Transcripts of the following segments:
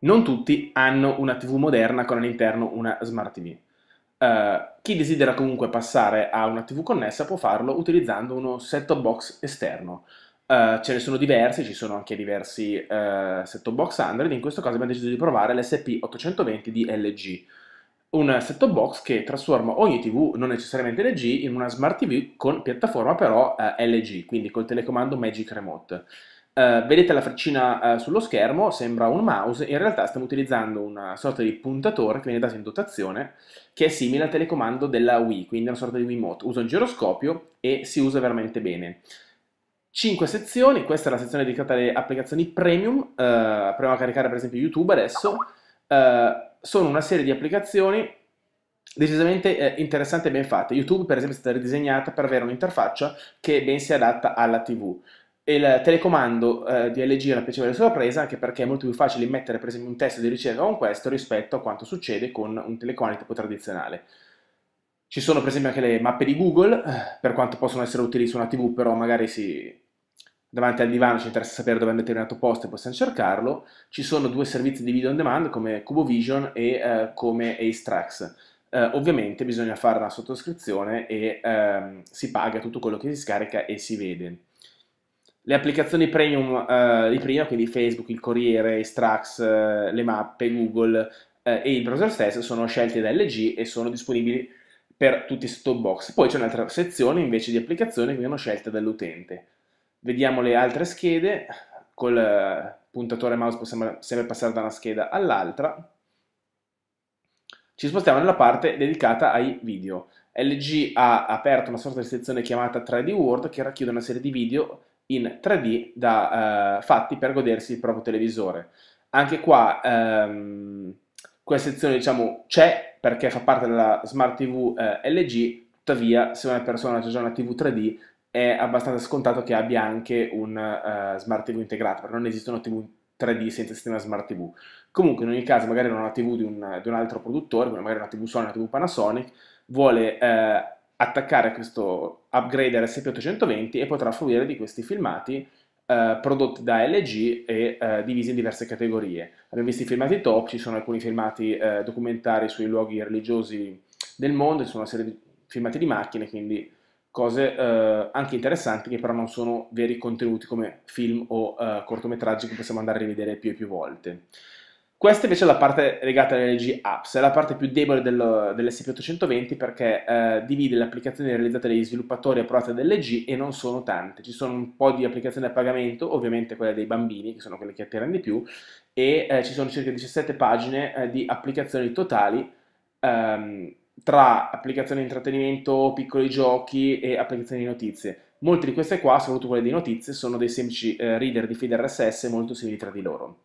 Non tutti hanno una TV moderna con all'interno una Smart TV. Uh, eh, chi desidera comunque passare a una TV connessa può farlo utilizzando uno set-top box esterno. Uh, ce ne sono diversi, ci sono anche diversi uh, set-top box Android, in questo caso abbiamo deciso di provare l'SP820 di LG, un set-top box che trasforma ogni TV, non necessariamente LG, in una smart TV con piattaforma però uh, LG, quindi col telecomando Magic Remote. Eh, vedete la freccina uh, eh, sullo schermo, sembra un mouse, in realtà stiamo utilizzando una sorta di puntatore che viene dato in dotazione, che è simile al telecomando della Wii, quindi una sorta di Wiimote. Usa un giroscopio e si usa veramente bene. Cinque sezioni, questa è la sezione dedicata alle applicazioni premium, uh, proviamo a caricare per esempio YouTube adesso, sono una serie di applicazioni decisamente eh, interessante e ben fatte. YouTube, per esempio, è stata ridisegnata per avere un'interfaccia che ben si adatta alla TV il telecomando eh, di LG è una piacevole sorpresa anche perché è molto più facile mettere per esempio un testo di ricerca con questo rispetto a quanto succede con un telecomando tipo tradizionale. Ci sono per esempio anche le mappe di Google, eh, per quanto possono essere utili su una TV, però magari si... davanti al divano ci interessa sapere dove è un determinato posto e possiamo cercarlo. Ci sono due servizi di video on demand come CuboVision e eh, come Astrax. Eh, ovviamente bisogna fare una sottoscrizione e ehm, si paga tutto quello che si scarica e si vede le applicazioni premium eh, di prima, quindi Facebook, il Corriere, Strax, eh, le mappe, Google eh, e il browser stesso sono scelte da LG e sono disponibili per tutti i set box. Poi c'è un'altra sezione invece di applicazioni che vengono scelte dall'utente. Vediamo le altre schede, col eh, puntatore mouse possiamo sempre passare da una scheda all'altra. Ci spostiamo nella parte dedicata ai video. LG ha aperto una sorta di sezione chiamata 3D World che racchiude una serie di video in 3D da, eh, fatti per godersi il proprio televisore. Anche qua ehm, questa sezione diciamo c'è perché fa parte della Smart TV eh, LG, tuttavia se una persona ha già una TV 3D è abbastanza scontato che abbia anche un eh, Smart TV integrato, perché non esistono TV 3D senza sistema Smart TV. Comunque in ogni caso magari non una TV di un, di un altro produttore, magari una TV Sony, una TV Panasonic, vuole eh, attaccare questo upgrade RSP 820 e potrà fruire di questi filmati eh, prodotti da LG e eh, divisi in diverse categorie. Abbiamo visto i filmati top, ci sono alcuni filmati eh, documentari sui luoghi religiosi del mondo, ci sono una serie di filmati di macchine, quindi cose eh, anche interessanti che però non sono veri contenuti come film o eh, cortometraggi che possiamo andare a rivedere più e più volte. Questa invece è la parte legata alle LG Apps, è la parte più debole del, dell'SP820 perché eh, divide le applicazioni realizzate dagli sviluppatori approvate da LG e non sono tante. Ci sono un po' di applicazioni a pagamento, ovviamente quelle dei bambini, che sono quelle che attirano di più, e eh, ci sono circa 17 pagine eh, di applicazioni totali ehm, tra applicazioni di intrattenimento, piccoli giochi e applicazioni di notizie. Molte di queste qua, soprattutto quelle di notizie, sono dei semplici eh, reader di feed RSS molto simili tra di loro.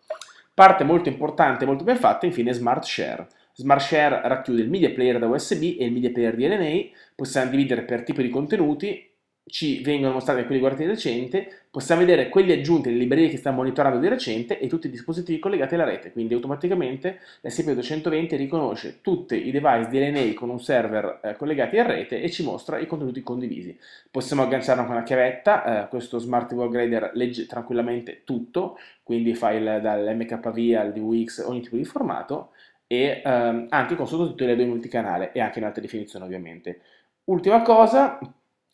Parte molto importante e molto ben fatta, infine, Smart Share. Smart Share racchiude il media player da USB e il media player di LNA, possiamo dividere per tipo di contenuti ci vengono mostrate quelli guardati di recente, possiamo vedere quelli aggiunti, nelle librerie che stiamo monitorando di recente e tutti i dispositivi collegati alla rete, quindi automaticamente l'SP220 riconosce tutti i device DLNA con un server eh, collegati a rete e ci mostra i contenuti condivisi. Possiamo agganciarlo con una chiavetta, eh, questo Smart Wall Grader legge tranquillamente tutto, quindi file dall'MKV al DWX, ogni tipo di formato, e ehm, anche con sottotitoli ad multicanale e anche in alta definizione ovviamente. Ultima cosa,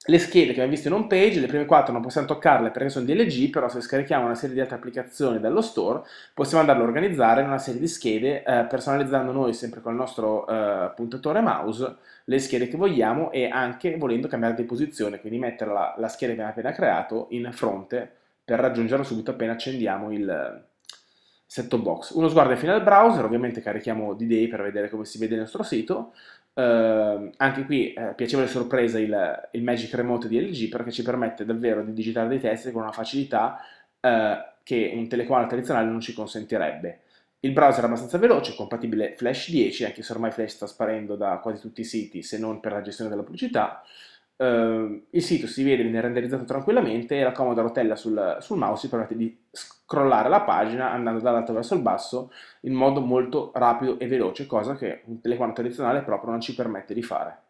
le schede che abbiamo visto in home page, le prime quattro non possiamo toccarle perché sono DLG, però se scarichiamo una serie di altre applicazioni dallo store possiamo andarle a organizzare in una serie di schede, eh, personalizzando noi sempre con il nostro eh, puntatore mouse le schede che vogliamo e anche volendo cambiare di posizione, quindi mettere la, la scheda che abbiamo appena creato in fronte per raggiungerla subito appena accendiamo il, set-top box. Uno sguardo infine al browser, ovviamente carichiamo D-Day per vedere come si vede il nostro sito. Eh, anche qui eh, piacevole sorpresa il, il, Magic Remote di LG perché ci permette davvero di digitare dei test con una facilità eh, che un telecomando tradizionale non ci consentirebbe. Il browser è abbastanza veloce, compatibile Flash 10, anche se ormai Flash sta sparendo da quasi tutti i siti, se non per la gestione della pubblicità eh, il sito si vede, viene renderizzato tranquillamente e la comoda rotella sul, sul mouse ci permette di scrollare la pagina andando dall'alto verso il basso in modo molto rapido e veloce, cosa che un telecomando tradizionale proprio non ci permette di fare.